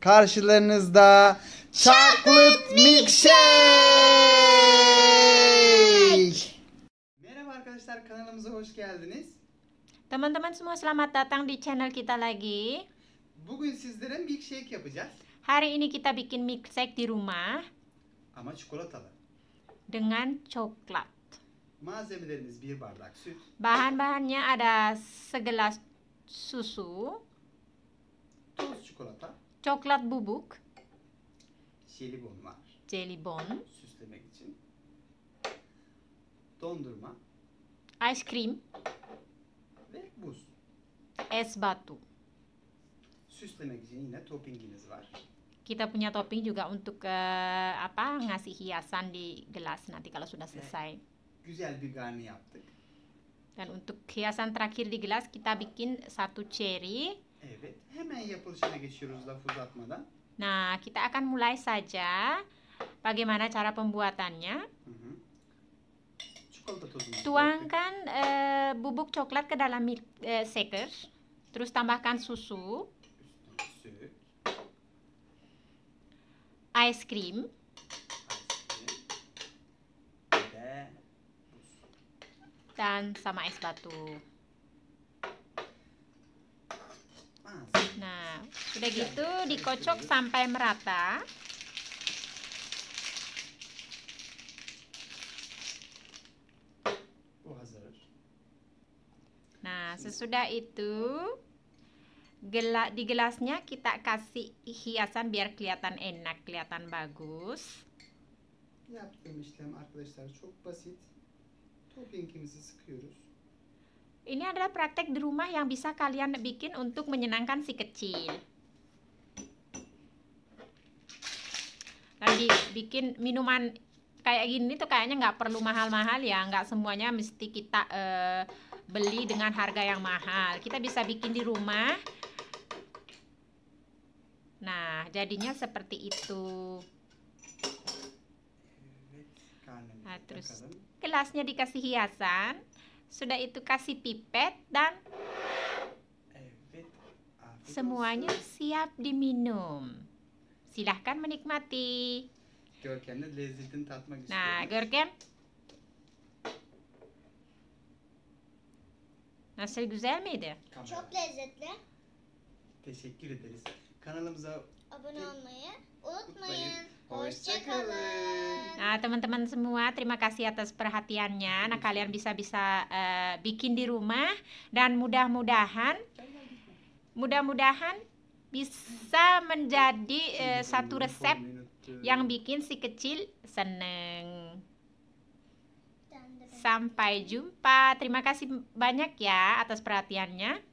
karşılarınızda Chocolate Milkshake! Merhaba arkadaşlar kanalımıza hoş geldiniz. Teman-teman semua selamat datang di channel kita lagi. Bugün sizlere milkshake yapacağız. Hari ini kita bikin milkshake di rumah. Ama çikolatalı. Dengan coklat. Malzemelerimiz bir bardak süt. Bahan-bahannya ada segelas susu. Tuz çikolata. Çoklat bubuk. Jelibon var. Jelibon. Süslemek için. Dondurma. Ice cream. Ve buz. batu. Süslemek için yine toppinginiz var. Kita punya topping juga untuk uh, apa ngasih hiasan di gelas nanti kalau sudah iya. selesai. Ve güzel bir garni yaptık. Dan untuk hiasan terakhir di gelas kita bikin satu cherry, Evet, hemen yapılışına geçiyoruz uzatmadan. Nah, kita akan mulai saja. Bagaimana cara pembuatannya? Tuangkan e, bubuk coklat ke dalam mil, eh, shaker. Terus tambahkan susu. Ice cream. Dan sama es batu. Nah, sudah gitu dikocok sampai merata. Oh, nah, sesudah itu di gelasnya kita kasih hiasan biar kelihatan enak, kelihatan bagus. Yaptığım işlem arkadaşlar çok basit. Toppingimizi sıkıyoruz. Ini adalah praktek di rumah yang bisa kalian bikin untuk menyenangkan si kecil. Lagi bikin minuman kayak gini tuh kayaknya nggak perlu mahal-mahal ya. Nggak semuanya mesti kita uh, beli dengan harga yang mahal. Kita bisa bikin di rumah. Nah, jadinya seperti itu. Nah, terus gelasnya dikasih hiasan. Sudah itu kasih pipet dan semuanya siap diminum. Silahkan menikmati. Nah, Görkem. Nasıl güzel miydi? Çok lezzetli. Teşekkür ederiz. Kanalımıza abone olmayı unutmayın. Hoşçakalın. Nah teman-teman semua terima kasih atas perhatiannya. Nah kalian bisa bisa uh, bikin di rumah dan mudah-mudahan mudah-mudahan bisa menjadi uh, satu resep yang bikin si kecil seneng. Sampai jumpa. Terima kasih banyak ya atas perhatiannya.